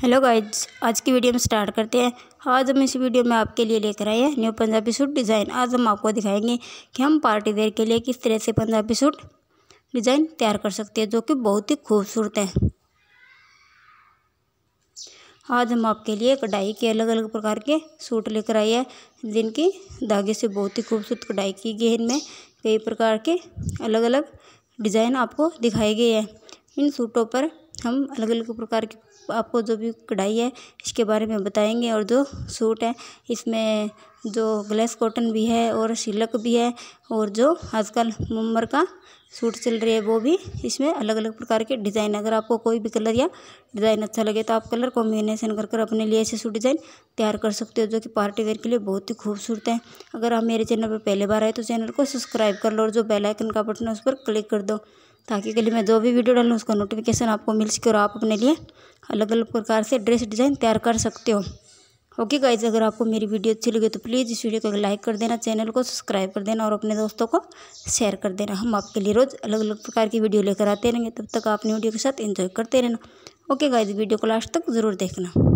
hello guys आज की video में स्टार्ट करते हैं आज हम इस वीडियो में आपके लिए लेकर आए हैं न्यू पंजाबी सूट डिज़ाइन आज हम आपको दिखाएंगे कि हम पार्टी वेयर के लिए किस तरह से पंजाबी सूट डिज़ाइन तैयार कर सकते हैं जो कि बहुत ही खूबसूरत है आज हम आपके लिए कढ़ाई के अलग अलग प्रकार के सूट लेकर आए हैं जिनकी धागे से बहुत ही खूबसूरत कढ़ाई की गई है इनमें कई प्रकार के अलग अलग डिज़ाइन आपको दिखाए गए हैं इन सूटों पर हम अलग अलग प्रकार के आपको जो भी कढ़ाई है इसके बारे में बताएँगे और जो सूट है इसमें जो ग्लेस कॉटन भी है और सिल्क भी है और जो आजकल मुम्मर का सूट चल रही है वो भी इसमें अलग अलग प्रकार के डिज़ाइन अगर आपको कोई भी कलर या डिज़ाइन अच्छा लगे तो आप कलर कॉम्बिनेशन कर कर अपने लिए ऐसे सूट डिज़ाइन तैयार कर सकते हो जो कि पार्टी वेयर के लिए बहुत ही खूबसूरत है अगर आप मेरे चैनल पर पहले बार आए तो चैनल को सब्सक्राइब कर लो और जो बेलाइकन का बटन है उस पर क्लिक कर दो ताकि कल मैं जो भी वीडियो डालूँ उसका नोटिफिकेशन आपको मिल सके और आप अपने लिए अलग अलग प्रकार से ड्रेस डिज़ाइन तैयार कर सकते हो ओके गाइज अगर आपको मेरी वीडियो अच्छी लगी तो प्लीज़ इस वीडियो को लाइक कर देना चैनल को सब्सक्राइब कर देना और अपने दोस्तों को शेयर कर देना हम आपके लिए रोज़ अलग अलग प्रकार की वीडियो लेकर आते रहेंगे तब तक आप अपनी वीडियो के साथ एंजॉय करते रहना ओके गाइज वीडियो को लास्ट तक ज़रूर देखना